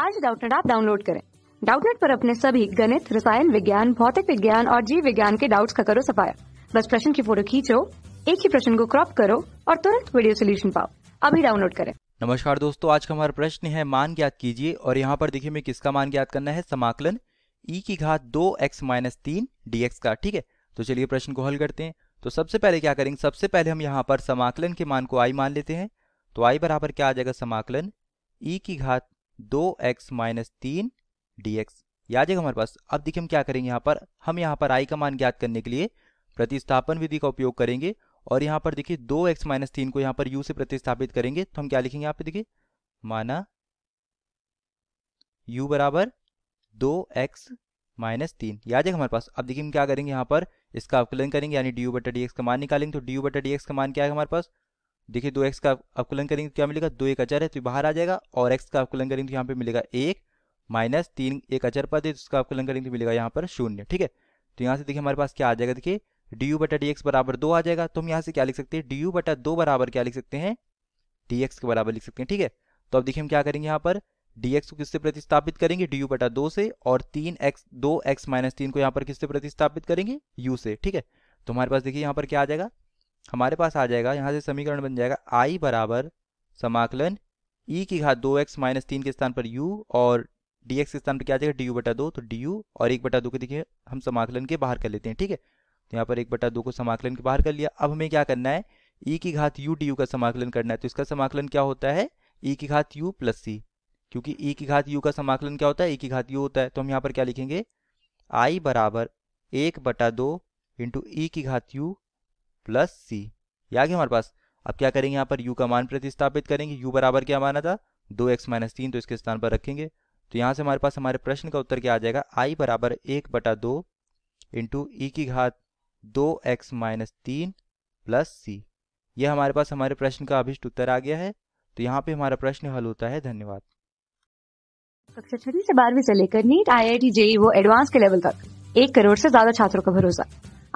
आज डाउटनेट आप डाउनलोड करें डाउटनेट पर अपने सभी गणित रसायन विज्ञान भौतिक विज्ञान और जीव विज्ञान के डाउट्स का करो सफाया बस प्रश्न की फोटो खींचो एक ही प्रश्न को क्रॉप करो और तुरंत वीडियो सोल्यूशन पाओ अभी डाउनलोड करें नमस्कार दोस्तों आज का हमारा प्रश्न है मान ज्ञात कीजिए और यहाँ पर देखिए मैं किसका मान ज्ञात करना है समाकलन ई e की घात दो एक्स माइनस तीन डी का ठीक है तो चलिए प्रश्न को हल करते हैं तो सबसे पहले क्या करेंगे सबसे पहले हम यहाँ पर समाकलन के मान को आई मान लेते हैं तो आई बराबर क्या आ जाएगा समाकलन ई e की घात दो एक्स माइनस तीन डी एक्स या जाएगा हमारे पास अब देखिए हम क्या करेंगे यहाँ पर हम यहाँ पर आई का मान ज्ञात करने के लिए प्रतिस्थापन विधि का उपयोग करेंगे और यहाँ पर देखिए दो एक्स माइनस तीन को यहाँ पर यू से प्रतिस्थापित करेंगे तो हम क्या लिखेंगे यहाँ पर देखिए माना यू बराबर दो एक्स माइनस तीन ये जाएगा हमारे पास अब देखिए हम क्या करेंगे यहाँ पर इसका अवकलन करेंगे यानी डी यू बटा डी एक्स का मान निकालेंगे तो डी यू बटा डी एक्स का मान क्या है हमारे पास देखिए दो एक्स का अवकुलन करेंगे तो क्या मिलेगा दो एक अचर है तो बाहर आ जाएगा और एक्स का अवकुलन करेंगे तो यहाँ पे मिलेगा एक माइनस तीन एक अचर पद है तो उसका अवकुलन करेंगे तो मिलेगा यहाँ पर शून्य ठीक है तो यहाँ से देखिए हमारे पास क्या आ जाएगा देखिए डी यू बटा डी एक्स बराबर दो आ जाएगा तो हम यहाँ से क्या लिख सकते हैं डी यू बटा दो बराबर क्या लिख सकते हैं डी एक्स के बराबर लिख सकते हैं ठीक है तो अब देखिए हम क्या करेंगे यहाँ पर डी एक्स को किससे प्रतिस्थापित करेंगे डी यू बटा दो से और तीन एक्स दो एक्स माइनस तीन को यहाँ पर किससे प्रतिस्थापित करेंगे यू से ठीक है तो हमारे पास देखिए यहाँ पर क्या आ जाएगा हमारे पास आ जाएगा यहाँ से समीकरण बन जाएगा आई बराबर समाकलन ई e की घात दो एक्स माइनस तीन के स्थान पर यू और डी एक्स के स्थान पर क्या आ जाएगा डी यू बटा दो तो डी यू और एक बटा दो को देखिए हम समाकलन के बाहर कर लेते हैं ठीक है तो यहाँ पर एक बटा दो को समाकलन के बाहर कर लिया अब हमें क्या करना है ई e की घात यू डी यू का समाकलन करना है तो इसका समाकलन क्या होता है ई e की घात यू प्लस सी क्योंकि ई की घात यू का समाकलन क्या होता है ई की घात यू होता है तो हम यहाँ पर क्या लिखेंगे आई बराबर एक बटा दो इंटू ई की घात यू प्लस सी या आ गया हमारे पास अब क्या करेंगे यहाँ पर यू का मान प्रतिस्थापित करेंगे यू बराबर क्या माना था दो एक्स माइनस तीन तो इसके स्थान पर रखेंगे तो यहाँ से हमारे पास हमारे प्रश्न का उत्तर क्या आ जाएगा आई बराबर एक बटा दो इंटू ई e की घात दो एक्स माइनस तीन प्लस सी ये हमारे पास हमारे प्रश्न का अभिष्ट उत्तर आ गया है तो यहाँ पे हमारा प्रश्न हल होता है धन्यवाद कक्षा छठी से बारहवीं से लेकर NEET I I T JEE वो एडवांस के लेवल तक एक करोड़ से ज्यादा छात्रों का भरोसा